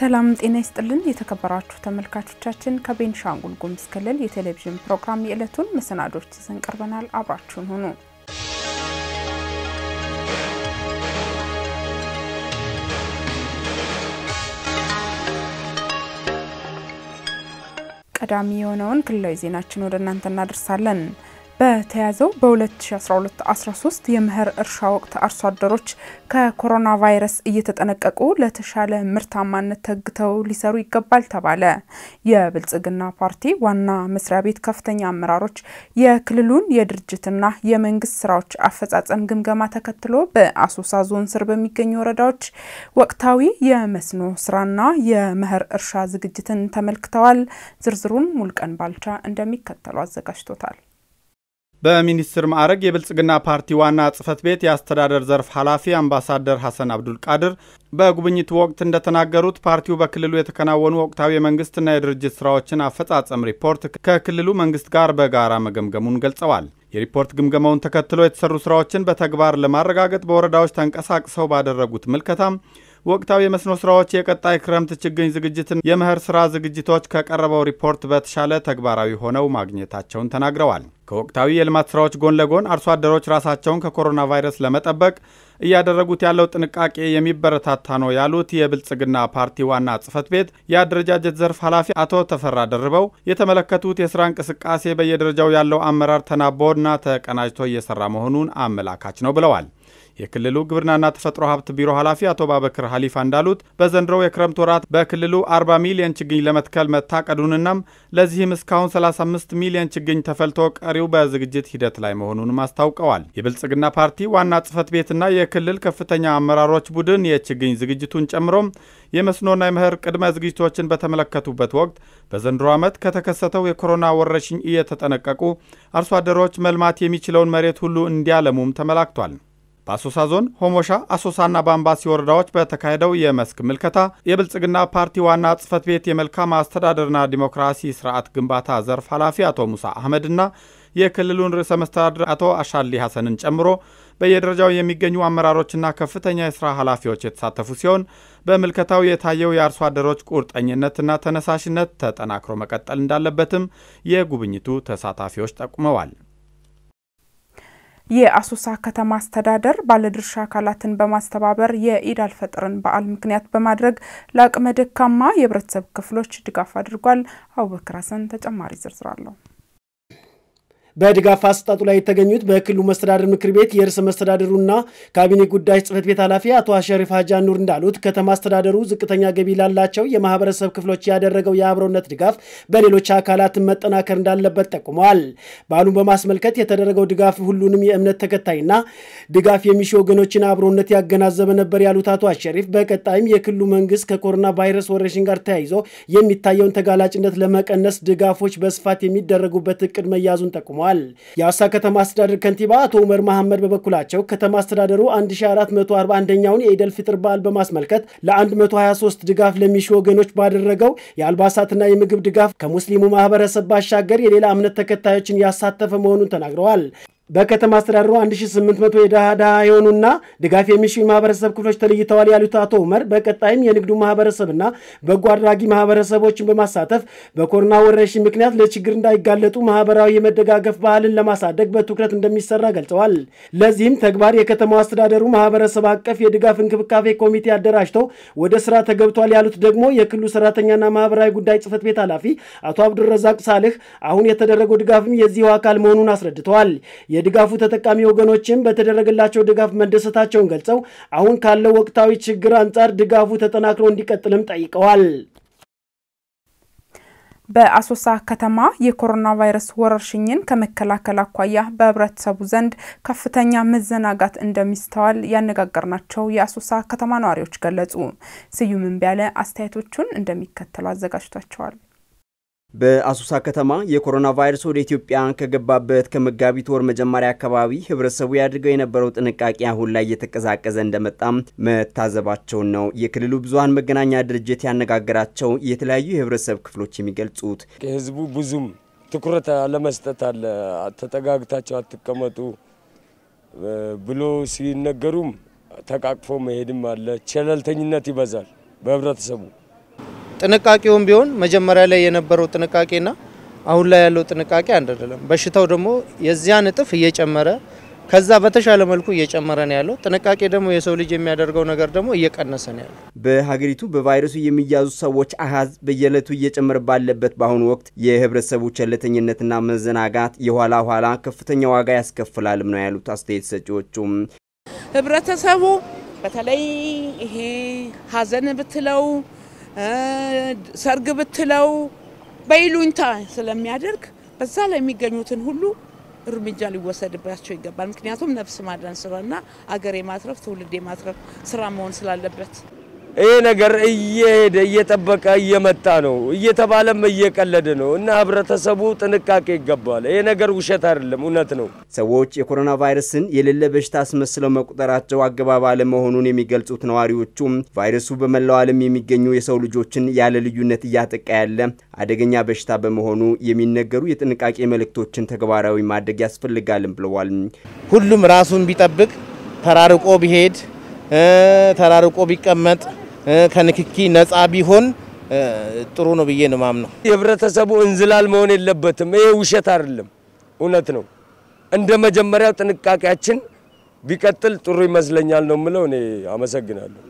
ሰላም ጤና ይስጥልን። የተከበራችሁ ተመልካቾቻችን ከቤንሻንጉል ጉሙዝ ክልል የቴሌቪዥን ፕሮግራም የዕለቱን መሰናዶች ይዘን ቀርበናል። አብራችሁን ሁኑ። ቀዳሚ የሆነውን ክልላዊ ዜናችን ወደ እናንተ እናደርሳለን። በተያዘው በ2012-13 የመኸር እርሻ ወቅት አርሶ አደሮች ከኮሮና ቫይረስ እየተጠነቀቁ ለተሻለ ምርታማነት ተግተው ሊሰሩ ይገባል ተባለ። የብልጽግና ፓርቲ ዋና መስሪያ ቤት ከፍተኛ አመራሮች የክልሉን የድርጅትና የመንግስት ስራዎች አፈጻጸም ግምገማ ተከትሎ በአሶሳ ዞን ስር በሚገኙ ወረዳዎች ወቅታዊ የመስኖ ስራና የመኸር እርሻ ዝግጅትን ተመልክተዋል። ዝርዝሩን ሙልቀን ባልቻ እንደሚከተሉ አዘጋጅቶታል። በሚኒስትር ማዕረግ የብልጽግና ፓርቲ ዋና ጽህፈት ቤት የአስተዳደር ዘርፍ ኃላፊ አምባሳደር ሐሰን አብዱል ቃድር በጉብኝቱ ወቅት እንደተናገሩት ፓርቲው በክልሉ የተከናወኑ ወቅታዊ የመንግስትና የድርጅት ስራዎችን አፈጻጸም ሪፖርት ከክልሉ መንግስት ጋር በጋራ መገምገሙን ገልጸዋል። የሪፖርት ግምገማውን ተከትሎ የተሰሩ ስራዎችን በተግባር ለማረጋገጥ በወረዳዎች ተንቀሳቅሰው ባደረጉት ምልከታም ወቅታዊ የመስኖ ስራዎች፣ የቀጣይ ክረምት ችግኝ ዝግጅትን፣ የመኸር ስራ ዝግጅቶች ከቀረበው ሪፖርት በተሻለ ተግባራዊ ሆነው ማግኘታቸውን ተናግረዋል። ከወቅታዊ የልማት ስራዎች ጎን ለጎን አርሶ አደሮች ራሳቸውን ከኮሮና ቫይረስ ለመጠበቅ እያደረጉት ያለው ጥንቃቄ የሚበረታታ ነው ያሉት የብልጽግና ፓርቲ ዋና ጽህፈት ቤት የአደረጃጀት ዘርፍ ኃላፊ አቶ ተፈራ ደርበው የተመለከቱት የስራ እንቅስቃሴ በየደረጃው ያለው አመራር ተናቦና ተቀናጅቶ እየሰራ መሆኑን አመላካች ነው ብለዋል። የክልሉ ግብርናና ተፈጥሮ ሀብት ቢሮ ኃላፊ አቶ ባበክር ሀሊፋ እንዳሉት በዘንድሮው የክረምት ወራት በክልሉ 40 ሚሊዮን ችግኝ ለመትከል መታቀዱንናም ለዚህም እስካሁን 35 ሚሊዮን ችግኝ ተፈልቶ ቀሪው በዝግጅት ሂደት ላይ መሆኑንም አስታውቀዋል። የብልጽግና ፓርቲ ዋና ጽህፈት ቤትና የክልል ከፍተኛ አመራሮች ቡድን የችግኝ ዝግጅቱን ጨምሮም የመስኖና የመኸር ቅድመ ዝግጅቶችን በተመለከቱበት ወቅት በዘንድሮ ዓመት ከተከሰተው የኮሮና ወረርሽኝ እየተጠነቀቁ አርሶ አደሮች መልማት የሚችለውን መሬት ሁሉ እንዲያለሙም ተመላክቷል። በአሶሳ ዞን ሆሞሻ፣ አሶሳና ባምባሲ ወረዳዎች በተካሄደው የመስክ ምልከታ የብልጽግና ፓርቲ ዋና ጽህፈት ቤት የመልካም አስተዳደርና ዲሞክራሲ ስርዓት ግንባታ ዘርፍ ኃላፊ አቶ ሙሳ አህመድና የክልሉን ርዕሰ መስተዳድር አቶ አሻሊ ሐሰንን ጨምሮ በየደረጃው የሚገኙ አመራሮችና ከፍተኛ የስራ ኃላፊዎች የተሳተፉ ሲሆን በምልከታው የታየው የአርሶ አደሮች ቁርጠኝነትና ተነሳሽነት ተጠናክሮ መቀጠል እንዳለበትም የጉብኝቱ ተሳታፊዎች ጠቁመዋል። የአሶሳ ከተማ አስተዳደር ባለድርሻ አካላትን በማስተባበር የኢድ አልፈጥርን በዓል ምክንያት በማድረግ ለአቅመ ደካማ የህብረተሰብ ክፍሎች ድጋፍ አድርጓል። አቡበክር ሀሰን ተጨማሪ ዝርዝር አለው። በድጋፍ አሰጣጡ ላይ የተገኙት በክልሉ መስተዳድር ምክር ቤት የርዕሰ መስተዳደሩና ካቢኔ ጉዳዮች ጽህፈት ቤት ኃላፊ አቶ አሸሪፍ ሀጃ ኑር እንዳሉት ከተማ አስተዳደሩ ዝቅተኛ ገቢ ላላቸው የማህበረሰብ ክፍሎች ያደረገው የአብሮነት ድጋፍ በሌሎች አካላትን መጠናከር እንዳለበት ጠቁመዋል። በዓሉን በማስመልከት የተደረገው ድጋፍ ሁሉንም የእምነት ተከታይና ድጋፍ የሚሽ ወገኖችን አብሮነት ያገናዘበ ነበር ያሉት አቶ አሸሪፍ በቀጣይም የክልሉ መንግስት ከኮሮና ቫይረስ ወረርሽኝ ጋር ተያይዞ የሚታየውን ተጋላጭነት ለመቀነስ ድጋፎች በስፋት የሚደረጉበት እቅድ መያዙን ጠቁመዋል። ገልጸዋል። የአዋሳ ከተማ አስተዳደር ከንቲባ አቶ ኡመር መሐመድ በበኩላቸው ከተማ አስተዳደሩ 1441ኛውን የኢደል ፍጥር በዓል በማስመልከት ለ123 ድጋፍ ለሚሹ ወገኖች ባደረገው የአልባሳትና የምግብ ድጋፍ ከሙስሊሙ ማህበረሰብ ባሻገር የሌላ እምነት ተከታዮችን ያሳተፈ መሆኑን ተናግረዋል። በከተማ አስተዳደሩ 1800 የድሃ ድሃ የሆኑና ድጋፍ የሚሹ የማህበረሰብ ክፍሎች ተለይተዋል ያሉት አቶ ዑመር በቀጣይም የንግዱ ማህበረሰብና በጎ አድራጊ ማህበረሰቦችን በማሳተፍ በኮሮና ወረርሽኝ ምክንያት ለችግር እንዳይጋለጡ ማህበራዊ የመደጋገፍ ባህልን ለማሳደግ በትኩረት እንደሚሰራ ገልጸዋል። ለዚህም ተግባር የከተማው አስተዳደሩ ማህበረሰብ አቀፍ የድጋፍ እንክብካቤ ኮሚቴ አደራጅተው ወደ ስራ ተገብቷል ያሉት ደግሞ የክልሉ ሰራተኛና ማህበራዊ ጉዳይ ጽህፈት ቤት ኃላፊ አቶ አብዱረዛቅ ሳልህ አሁን የተደረገው ድጋፍም የዚሁ አካል መሆኑን አስረድተዋል። የድጋፉ ተጠቃሚ ወገኖችም በተደረገላቸው ድጋፍ መደሰታቸውን ገልጸው አሁን ካለው ወቅታዊ ችግር አንጻር ድጋፉ ተጠናክሮ እንዲቀጥልም ጠይቀዋል። በአሶሳ ከተማ የኮሮና ቫይረስ ወረርሽኝን ከመከላከል አኳያ በህብረተሰቡ ዘንድ ከፍተኛ መዘናጋት እንደሚስተዋል ያነጋገርናቸው የአሶሳ ከተማ ነዋሪዎች ገለጹ። ስዩምን እምቢያለ አስተያየቶቹን እንደሚከተሉ አዘጋጅቷቸዋል። በአሶሳ ከተማ የኮሮና ቫይረስ ወደ ኢትዮጵያ ከገባበት ከመጋቢት ወር መጀመሪያ አካባቢ ህብረተሰቡ ያድርገው የነበረው ጥንቃቄ አሁን ላይ እየተቀዛቀዘ እንደመጣም መታዘባቸውን ነው የክልሉ ብዙሀን መገናኛ ድርጅት ያነጋገራቸው የተለያዩ የህብረተሰብ ክፍሎች የሚገልጹት። ህዝቡ ብዙም ትኩረት አለመስጠት አለ፣ ተጠጋግታቸው አትቀመጡ ብሎ ሲነገሩም ተቃቅፎ መሄድም አለ፣ ቸለልተኝነት ይበዛል በህብረተሰቡ ጥንቃቄውም ቢሆን መጀመሪያ ላይ የነበረው ጥንቃቄና አሁን ላይ ያለው ጥንቃቄ አንድ አይደለም። በሽታው ደግሞ የዚያን እጥፍ እየጨመረ ከዛ በተሻለ መልኩ እየጨመረ ነው ያለው። ጥንቃቄ ደግሞ የሰው ልጅ የሚያደርገው ነገር ደግሞ እየቀነሰ ነው ያለው። በሀገሪቱ በቫይረሱ የሚያዙ ሰዎች አሃዝ በየዕለቱ እየጨመረ ባለበት በአሁኑ ወቅት የህብረተሰቡ ቸልተኝነትና መዘናጋት የኋላ ኋላ ከፍተኛ ዋጋ ያስከፍላልም ነው ያሉት አስተያየት ሰጪዎቹም። ህብረተሰቡ በተለይ ይሄ ሀዘን ብትለው ሰርግ ብትለው በይሉኝታ ስለሚያደርግ በዛ ላይ የሚገኙትን ሁሉ እርምጃ ሊወሰድባቸው ይገባል። ምክንያቱም ነፍስ ማዳን ስራና አገር የማትረፍ ትውልድ የማትረፍ ስራ መሆን ስላለበት ይሄ ነገር እየሄደ እየጠበቀ እየመጣ ነው እየተባለም እየቀለደ ነው እና ህብረተሰቡ ጥንቃቄ ይገባዋል። ይሄ ነገር ውሸት አይደለም፣ እውነት ነው። ሰዎች የኮሮና ቫይረስን የሌለ በሽታ አስመስለው መቁጠራቸው አገባብ አለመሆኑን የሚገልጹት ነዋሪዎቹም ቫይረሱ በመላው ዓለም የሚገኙ የሰው ልጆችን ያለ ልዩነት እያጠቃ ያለ አደገኛ በሽታ በመሆኑ የሚነገሩ የጥንቃቄ መልእክቶችን ተግባራዊ ማድረግ ያስፈልጋልም ብለዋል። ሁሉም ራሱን ቢጠብቅ፣ ተራርቆ ቢሄድ፣ ተራርቆ ቢቀመጥ ከንክኪ ነፃ ቢሆን ጥሩ ነው ብዬ ነው ማምነው። የህብረተሰቡ እንዝላል መሆን የለበትም። ይሄ ውሸት አይደለም፣ እውነት ነው። እንደ መጀመሪያው ጥንቃቄያችን ቢቀጥል ጥሩ ይመስለኛል ነው የምለው። እኔ አመሰግናለሁ።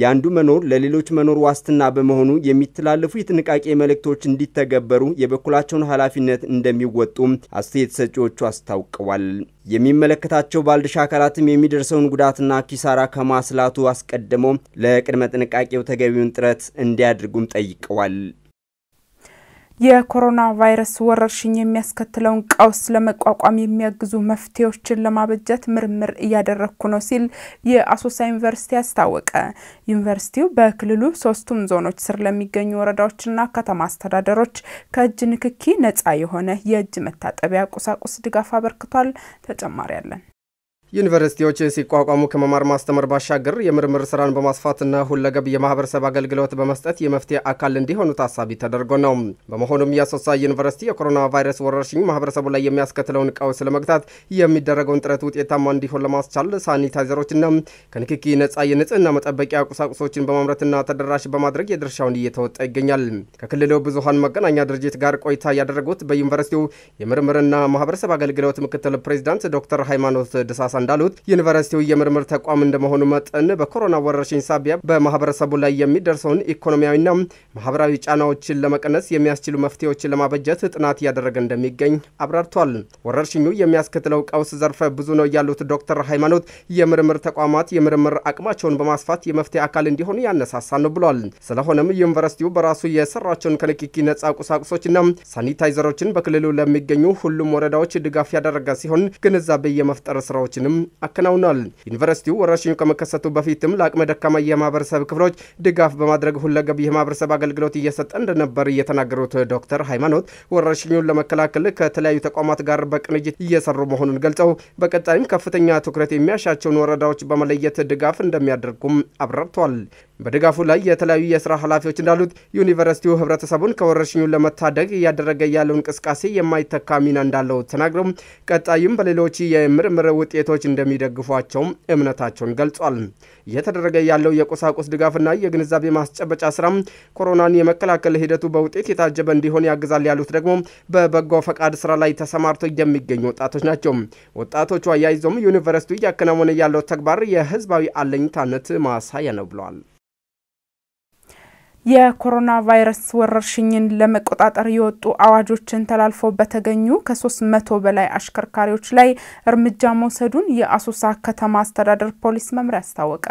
የአንዱ መኖር ለሌሎች መኖር ዋስትና በመሆኑ የሚተላለፉ የጥንቃቄ መልእክቶች እንዲተገበሩ የበኩላቸውን ኃላፊነት እንደሚወጡም አስተያየት ሰጪዎቹ አስታውቀዋል። የሚመለከታቸው ባለድርሻ አካላትም የሚደርሰውን ጉዳትና ኪሳራ ከማስላቱ አስቀድሞ ለቅድመ ጥንቃቄው ተገቢውን ጥረት እንዲያደርጉም ጠይቀዋል። የኮሮና ቫይረስ ወረርሽኝ የሚያስከትለውን ቀውስ ለመቋቋም የሚያግዙ መፍትሄዎችን ለማበጀት ምርምር እያደረግኩ ነው ሲል የአሶሳ ዩኒቨርሲቲ አስታወቀ። ዩኒቨርሲቲው በክልሉ ሶስቱም ዞኖች ስር ለሚገኙ ወረዳዎችና ከተማ አስተዳደሮች ከእጅ ንክኪ ነጻ የሆነ የእጅ መታጠቢያ ቁሳቁስ ድጋፍ አበርክቷል። ተጨማሪ አለን። ዩኒቨርሲቲዎች ሲቋቋሙ ከመማር ማስተማር ባሻገር የምርምር ስራን በማስፋትና ሁለገብ የማህበረሰብ አገልግሎት በመስጠት የመፍትሄ አካል እንዲሆኑ ታሳቢ ተደርጎ ነው። በመሆኑም የአሶሳ ዩኒቨርሲቲ የኮሮና ቫይረስ ወረርሽኝ ማህበረሰቡ ላይ የሚያስከትለውን ቀውስ ለመግታት የሚደረገውን ጥረት ውጤታማ እንዲሆን ለማስቻል ሳኒታይዘሮችና ከንክኪ ነጻ የንጽህና መጠበቂያ ቁሳቁሶችን በማምረትና ተደራሽ በማድረግ የድርሻውን እየተወጣ ይገኛል። ከክልሉ ብዙሀን መገናኛ ድርጅት ጋር ቆይታ ያደረጉት በዩኒቨርሲቲው የምርምርና ማህበረሰብ አገልግሎት ምክትል ፕሬዚዳንት ዶክተር ሃይማኖት ደሳሳ እንዳሉት ዩኒቨርሲቲው የምርምር ተቋም እንደመሆኑ መጠን በኮሮና ወረርሽኝ ሳቢያ በማህበረሰቡ ላይ የሚደርሰውን ኢኮኖሚያዊና ማህበራዊ ጫናዎችን ለመቀነስ የሚያስችሉ መፍትሄዎችን ለማበጀት ጥናት እያደረገ እንደሚገኝ አብራርቷል። ወረርሽኙ የሚያስከትለው ቀውስ ዘርፈ ብዙ ነው ያሉት ዶክተር ሃይማኖት የምርምር ተቋማት የምርምር አቅማቸውን በማስፋት የመፍትሄ አካል እንዲሆኑ ያነሳሳ ነው ብሏል። ስለሆነም ዩኒቨርሲቲው በራሱ የሰራቸውን ከንክኪ ነጻ ቁሳቁሶችና ሳኒታይዘሮችን በክልሉ ለሚገኙ ሁሉም ወረዳዎች ድጋፍ ያደረገ ሲሆን ግንዛቤ የመፍጠር ስራዎችን ስራዎችንም አከናውኗል። ዩኒቨርሲቲው ወረርሽኙ ከመከሰቱ በፊትም ለአቅመ ደካማ የማህበረሰብ ክፍሎች ድጋፍ በማድረግ ሁለገብ የማህበረሰብ አገልግሎት እየሰጠ እንደነበር የተናገሩት ዶክተር ሃይማኖት ወረርሽኙን ለመከላከል ከተለያዩ ተቋማት ጋር በቅንጅት እየሰሩ መሆኑን ገልጸው በቀጣይም ከፍተኛ ትኩረት የሚያሻቸውን ወረዳዎች በመለየት ድጋፍ እንደሚያደርጉም አብራርተዋል። በድጋፉ ላይ የተለያዩ የስራ ኃላፊዎች እንዳሉት ዩኒቨርሲቲው ህብረተሰቡን ከወረርሽኙ ለመታደግ እያደረገ ያለው እንቅስቃሴ የማይተካ ሚና እንዳለው ተናግረው ቀጣይም በሌሎች የምርምር ውጤቶች ፓርቲዎች እንደሚደግፏቸውም እምነታቸውን ገልጿል። እየተደረገ ያለው የቁሳቁስ ድጋፍና የግንዛቤ ማስጨበጫ ስራ ኮሮናን የመከላከል ሂደቱ በውጤት የታጀበ እንዲሆን ያግዛል ያሉት ደግሞ በበጎ ፈቃድ ስራ ላይ ተሰማርተው የሚገኙ ወጣቶች ናቸው። ወጣቶቹ አያይዞም ዩኒቨርስቲው እያከናወነ ያለው ተግባር የህዝባዊ አለኝታነት ማሳያ ነው ብለዋል። የኮሮና ቫይረስ ወረርሽኝን ለመቆጣጠር የወጡ አዋጆችን ተላልፈው በተገኙ ከሶስት መቶ በላይ አሽከርካሪዎች ላይ እርምጃ መውሰዱን የአሶሳ ከተማ አስተዳደር ፖሊስ መምሪያ አስታወቀ።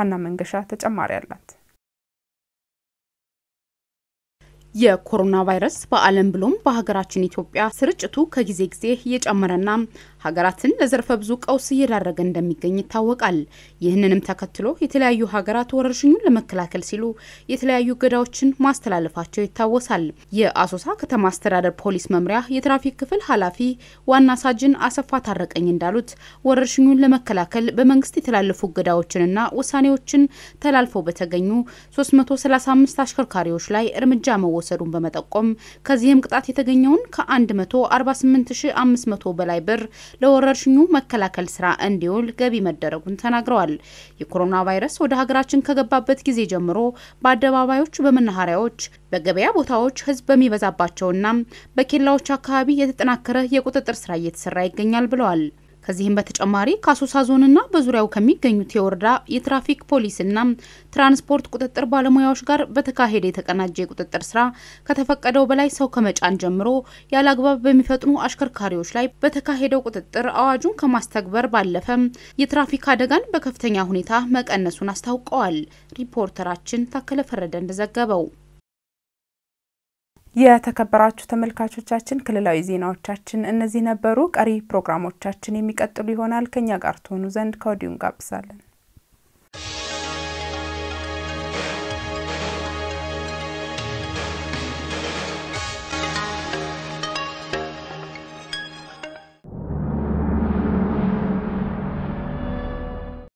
ሀና መንገሻ ተጨማሪ አላት። የኮሮና ቫይረስ በዓለም ብሎም በሀገራችን ኢትዮጵያ ስርጭቱ ከጊዜ ጊዜ እየጨመረና ሀገራትን ለዘርፈ ብዙ ቀውስ እየዳረገ እንደሚገኝ ይታወቃል። ይህንንም ተከትሎ የተለያዩ ሀገራት ወረርሽኙን ለመከላከል ሲሉ የተለያዩ እገዳዎችን ማስተላለፋቸው ይታወሳል። የአሶሳ ከተማ አስተዳደር ፖሊስ መምሪያ የትራፊክ ክፍል ኃላፊ ዋና ሳጅን አሰፋ ታረቀኝ እንዳሉት ወረርሽኙን ለመከላከል በመንግስት የተላለፉ እገዳዎችንና ውሳኔዎችን ተላልፈው በተገኙ 335 አሽከርካሪዎች ላይ እርምጃ መወሰዱን በመጠቆም ከዚህም ቅጣት የተገኘውን ከ148500 በላይ ብር ለወረርሽኙ መከላከል ስራ እንዲውል ገቢ መደረጉን ተናግረዋል። የኮሮና ቫይረስ ወደ ሀገራችን ከገባበት ጊዜ ጀምሮ በአደባባዮች፣ በመናኸሪያዎች፣ በገበያ ቦታዎች፣ ህዝብ በሚበዛባቸውና በኬላዎች አካባቢ የተጠናከረ የቁጥጥር ስራ እየተሰራ ይገኛል ብለዋል። ከዚህም በተጨማሪ ከአሶሳ ዞንና በዙሪያው ከሚገኙት የወረዳ የትራፊክ ፖሊስና ትራንስፖርት ቁጥጥር ባለሙያዎች ጋር በተካሄደ የተቀናጀ የቁጥጥር ስራ ከተፈቀደው በላይ ሰው ከመጫን ጀምሮ ያለ አግባብ በሚፈጥኑ አሽከርካሪዎች ላይ በተካሄደው ቁጥጥር አዋጁን ከማስተግበር ባለፈ የትራፊክ አደጋን በከፍተኛ ሁኔታ መቀነሱን አስታውቀዋል። ሪፖርተራችን ታከለ ፈረደ እንደዘገበው የተከበራችሁ ተመልካቾቻችን ክልላዊ ዜናዎቻችን እነዚህ ነበሩ። ቀሪ ፕሮግራሞቻችን የሚቀጥሉ ይሆናል። ከኛ ጋር ትሆኑ ዘንድ ከወዲሁ እንጋብዛለን።